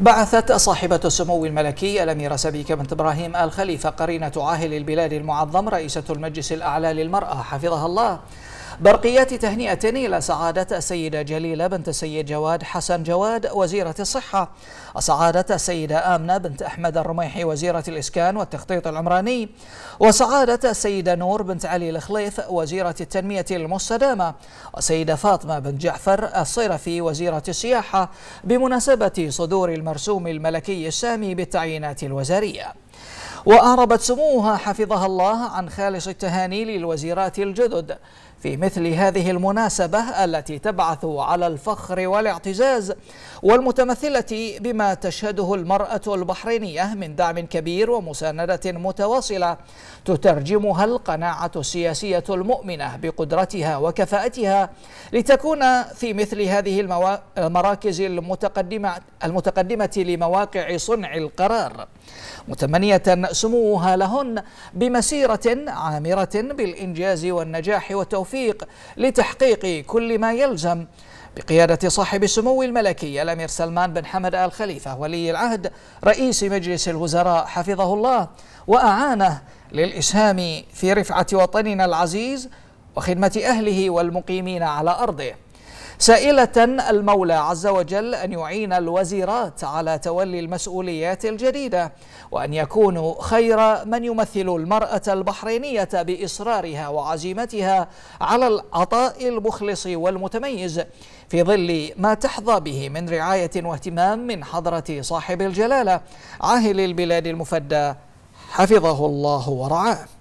بعثت صاحبة السمو الملكي الأميرة سبيكة بنت إبراهيم آل خليفة قرينة عاهل البلاد المعظم رئيسة المجلس الأعلى للمرأة حفظها الله برقيات تهنئة إلى سعادة السيدة جليلة بنت السيد جواد حسن جواد وزيرة الصحة وسعادة السيدة آمنة بنت أحمد الرميحي وزيرة الإسكان والتخطيط العمراني وسعادة السيدة نور بنت علي الخليف وزيرة التنمية المستدامة وسيدة فاطمة بنت جعفر الصيرفي وزيرة السياحة بمناسبة صدور المرسوم الملكي السامي بالتعيينات الوزارية وأعربت سموها حفظها الله عن خالص التهاني للوزيرات الجدد في مثل هذه المناسبة التي تبعث على الفخر والاعتزاز والمتمثلة بما تشهده المرأة البحرينية من دعم كبير ومساندة متواصلة تترجمها القناعة السياسية المؤمنة بقدرتها وكفاءتها لتكون في مثل هذه المراكز المتقدمة, المتقدمة لمواقع صنع القرار متمنية سموها لهن بمسيرة عامرة بالإنجاز والنجاح والتوفيق لتحقيق كل ما يلزم بقيادة صاحب السمو الملكي الأمير سلمان بن حمد آل خليفة ولي العهد رئيس مجلس الوزراء حفظه الله وأعانه للإسهام في رفعة وطننا العزيز وخدمة أهله والمقيمين على أرضه سائلة المولى عز وجل أن يعين الوزيرات على تولي المسؤوليات الجديدة وأن يكونوا خير من يمثل المرأة البحرينية بإصرارها وعزيمتها على العطاء المخلص والمتميز في ظل ما تحظى به من رعاية واهتمام من حضرة صاحب الجلالة عاهل البلاد المفدى حفظه الله ورعاه